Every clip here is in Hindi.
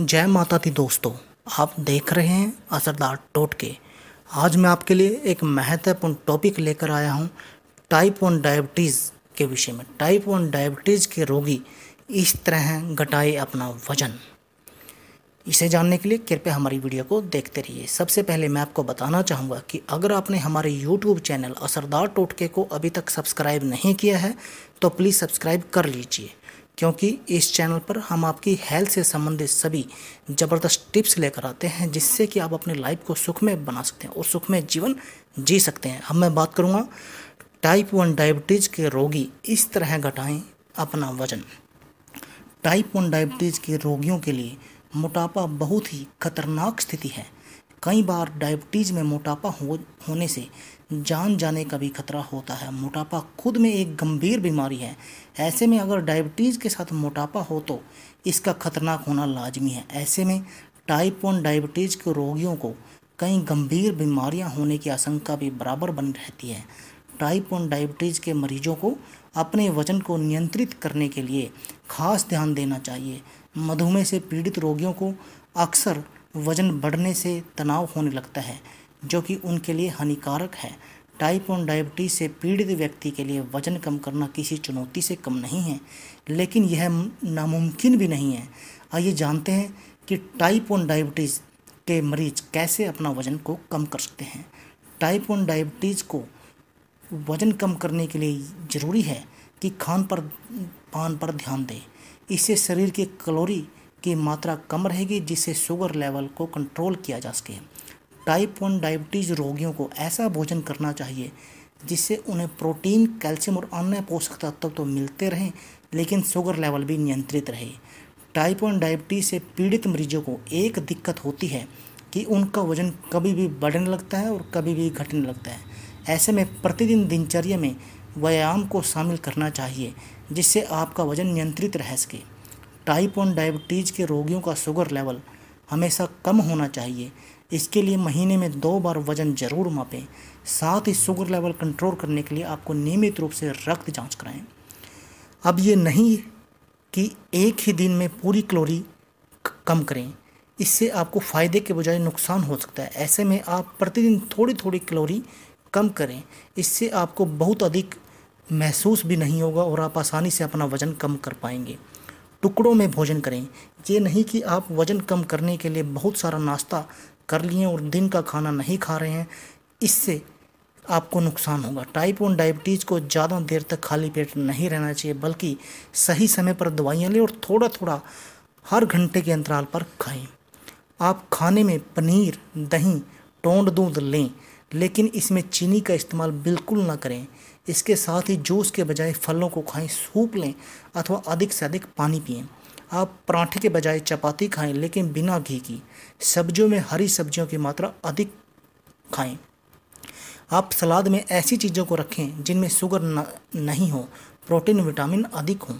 जय माता दी दोस्तों आप देख रहे हैं असरदार टोटके आज मैं आपके लिए एक महत्वपूर्ण टॉपिक लेकर आया हूं टाइप वन डायबिटीज़ के विषय में टाइप वन डायबिटीज़ के रोगी इस तरह घटाए अपना वजन इसे जानने के लिए कृपया हमारी वीडियो को देखते रहिए सबसे पहले मैं आपको बताना चाहूँगा कि अगर आपने हमारे यूट्यूब चैनल असरदार टोटके को अभी तक सब्सक्राइब नहीं किया है तो प्लीज़ सब्सक्राइब कर लीजिए क्योंकि इस चैनल पर हम आपकी हेल्थ से संबंधित सभी ज़बरदस्त टिप्स लेकर आते हैं जिससे कि आप अपने लाइफ को सुखमय बना सकते हैं और सुखमय जीवन जी सकते हैं अब मैं बात करूँगा टाइप वन डायबिटीज़ के रोगी इस तरह घटाएं अपना वजन टाइप वन डायबिटीज़ के रोगियों के लिए मोटापा बहुत ही खतरनाक स्थिति है कई बार डायबिटीज़ में मोटापा हो होने से जान जाने का भी खतरा होता है मोटापा खुद में एक गंभीर बीमारी है ऐसे में अगर डायबिटीज़ के साथ मोटापा हो तो इसका खतरनाक होना लाजमी है ऐसे में टाइप वन डायबिटीज़ के रोगियों को कई गंभीर बीमारियां होने की आशंका भी बराबर बनी रहती है टाइप वन डायबिटीज़ के मरीजों को अपने वजन को नियंत्रित करने के लिए खास ध्यान देना चाहिए मधुमेह से पीड़ित रोगियों को अक्सर वज़न बढ़ने से तनाव होने लगता है जो कि उनके लिए हानिकारक है टाइप वन डायबिटीज़ से पीड़ित व्यक्ति के लिए वजन कम करना किसी चुनौती से कम नहीं है लेकिन यह नामुमकिन भी नहीं है आइए जानते हैं कि टाइप वन डायबिटीज़ के मरीज कैसे अपना वज़न को कम कर सकते हैं टाइप वन डायबिटीज़ को वज़न कम करने के लिए ज़रूरी है कि खान पर पान पर ध्यान दें इससे शरीर की कैलोरी की मात्रा कम रहेगी जिससे शुगर लेवल को कंट्रोल किया जा सके टाइप वन डायबिटीज़ रोगियों को ऐसा भोजन करना चाहिए जिससे उन्हें प्रोटीन कैल्शियम और अन्य पोषक तत्व तो मिलते रहें लेकिन शुगर लेवल भी नियंत्रित रहे टाइप वन डायबिटीज़ से पीड़ित मरीजों को एक दिक्कत होती है कि उनका वज़न कभी भी बढ़ने लगता है और कभी भी घटने लगता है ऐसे में प्रतिदिन दिनचर्या में व्यायाम को शामिल करना चाहिए जिससे आपका वज़न नियंत्रित रह सके टाइप वन डायबिटीज़ के रोगियों का शुगर लेवल हमेशा कम होना चाहिए इसके लिए महीने में दो बार वज़न ज़रूर मापें साथ ही शुगर लेवल कंट्रोल करने के लिए आपको नियमित रूप से रक्त जांच कराएं अब ये नहीं कि एक ही दिन में पूरी क्लोरी कम करें इससे आपको फ़ायदे के बजाय नुकसान हो सकता है ऐसे में आप प्रतिदिन थोड़ी थोड़ी क्लोरी कम करें इससे आपको बहुत अधिक महसूस भी नहीं होगा और आप आसानी से अपना वज़न कम कर पाएंगे टुकड़ों में भोजन करें ये नहीं कि आप वज़न कम करने के लिए बहुत सारा नाश्ता कर लिए और दिन का खाना नहीं खा रहे हैं इससे आपको नुकसान होगा टाइप वन डायबिटीज़ को ज़्यादा देर तक खाली पेट नहीं रहना चाहिए बल्कि सही समय पर दवाइयाँ लें और थोड़ा थोड़ा हर घंटे के अंतराल पर खाएं आप खाने में पनीर दही टोंड दूध लें लेकिन इसमें चीनी का इस्तेमाल बिल्कुल ना करें इसके साथ ही जूस के बजाय फलों को खाएं सूप लें अथवा अधिक से अधिक पानी पिए आप पराठे के बजाय चपाती खाएं लेकिन बिना घी की सब्जियों में हरी सब्जियों की मात्रा अधिक खाएं आप सलाद में ऐसी चीज़ों को रखें जिनमें शुगर नहीं हो प्रोटीन विटामिन अधिक हों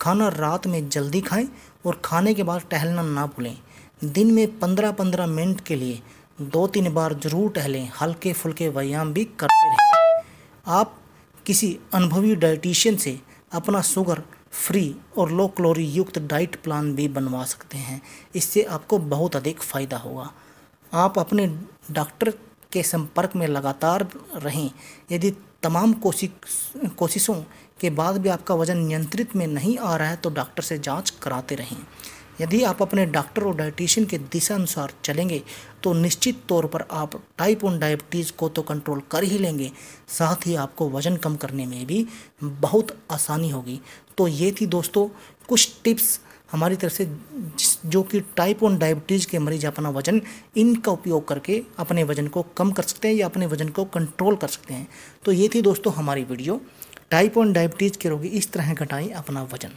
खाना रात में जल्दी खाएं और खाने के बाद टहलना ना भूलें दिन में पंद्रह पंद्रह मिनट के लिए दो तीन बार जरूर टहलें हल्के फुल्के व्यायाम भी करते रहें आप किसी अनुभवी डाइटिशियन से अपना शुगर फ्री और लो क्लोरी युक्त डाइट प्लान भी बनवा सकते हैं इससे आपको बहुत अधिक फ़ायदा होगा आप अपने डॉक्टर के संपर्क में लगातार रहें यदि तमाम कोशिश कोशिशों के बाद भी आपका वज़न नियंत्रित में नहीं आ रहा है तो डॉक्टर से जांच कराते रहें यदि आप अपने डॉक्टर और डायटिशियन के दिशा अनुसार चलेंगे तो निश्चित तौर पर आप टाइप वन डायबिटीज़ को तो कंट्रोल कर ही लेंगे साथ ही आपको वज़न कम करने में भी बहुत आसानी होगी तो ये थी दोस्तों कुछ टिप्स हमारी तरफ से जो कि टाइप वन डायबिटीज़ के मरीज अपना वजन इनका उपयोग करके अपने वजन को कम कर सकते हैं या अपने वजन को कंट्रोल कर सकते हैं तो ये थी दोस्तों हमारी वीडियो टाइप वन डायबिटीज़ के रोगी इस तरह घटाएं अपना वजन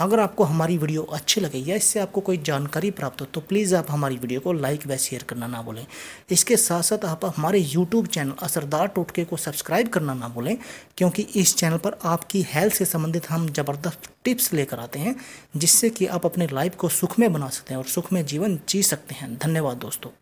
अगर आपको हमारी वीडियो अच्छी लगे या इससे आपको कोई जानकारी प्राप्त हो तो प्लीज़ आप हमारी वीडियो को लाइक व शेयर करना ना भूलें इसके साथ साथ आप हमारे यूट्यूब चैनल असरदार टोटके को सब्सक्राइब करना ना भूलें क्योंकि इस चैनल पर आपकी हेल्थ से संबंधित हम ज़बरदस्त टिप्स लेकर आते हैं जिससे कि आप अपने लाइफ को सुख में बना सकते हैं और सुख में जीवन जी सकते हैं धन्यवाद दोस्तों